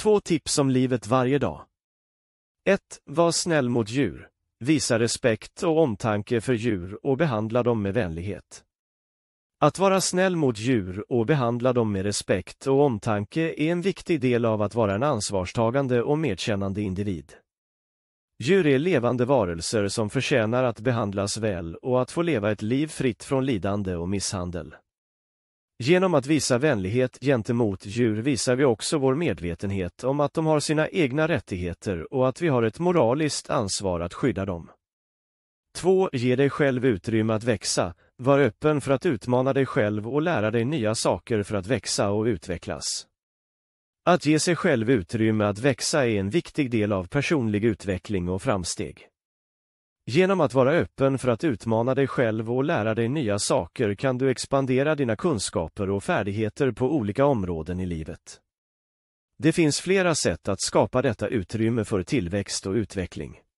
Två tips om livet varje dag. 1. Var snäll mot djur. Visa respekt och omtanke för djur och behandla dem med vänlighet. Att vara snäll mot djur och behandla dem med respekt och omtanke är en viktig del av att vara en ansvarstagande och medkännande individ. Djur är levande varelser som förtjänar att behandlas väl och att få leva ett liv fritt från lidande och misshandel. Genom att visa vänlighet gentemot djur visar vi också vår medvetenhet om att de har sina egna rättigheter och att vi har ett moraliskt ansvar att skydda dem. 2. Ge dig själv utrymme att växa, var öppen för att utmana dig själv och lära dig nya saker för att växa och utvecklas. Att ge sig själv utrymme att växa är en viktig del av personlig utveckling och framsteg. Genom att vara öppen för att utmana dig själv och lära dig nya saker kan du expandera dina kunskaper och färdigheter på olika områden i livet. Det finns flera sätt att skapa detta utrymme för tillväxt och utveckling.